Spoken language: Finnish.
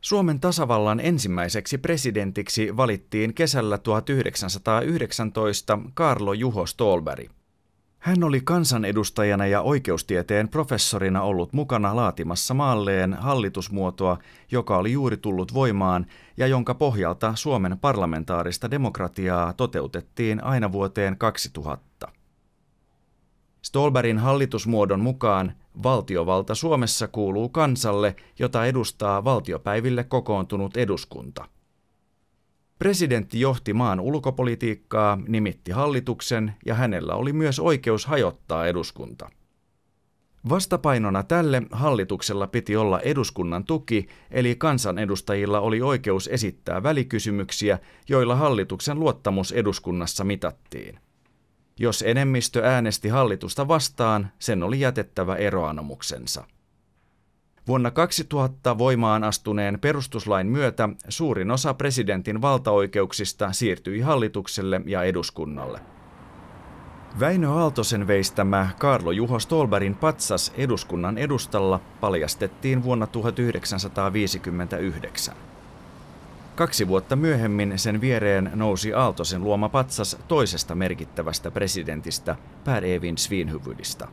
Suomen tasavallan ensimmäiseksi presidentiksi valittiin kesällä 1919 Karlo Juho Stolberg. Hän oli kansanedustajana ja oikeustieteen professorina ollut mukana laatimassa maalleen hallitusmuotoa, joka oli juuri tullut voimaan ja jonka pohjalta Suomen parlamentaarista demokratiaa toteutettiin aina vuoteen 2000. Stolbergin hallitusmuodon mukaan valtiovalta Suomessa kuuluu kansalle, jota edustaa valtiopäiville kokoontunut eduskunta. Presidentti johti maan ulkopolitiikkaa, nimitti hallituksen ja hänellä oli myös oikeus hajottaa eduskunta. Vastapainona tälle hallituksella piti olla eduskunnan tuki, eli kansanedustajilla oli oikeus esittää välikysymyksiä, joilla hallituksen luottamus eduskunnassa mitattiin. Jos enemmistö äänesti hallitusta vastaan, sen oli jätettävä eroanomuksensa. Vuonna 2000 voimaan astuneen perustuslain myötä suurin osa presidentin valtaoikeuksista siirtyi hallitukselle ja eduskunnalle. Väinö Aaltosen veistämä Karlo Juho Stolbergin patsas eduskunnan edustalla paljastettiin vuonna 1959. Kaksi vuotta myöhemmin sen viereen nousi Aaltosen luoma patsas toisesta merkittävästä presidentistä, Pär Evin Svinhyvydistä.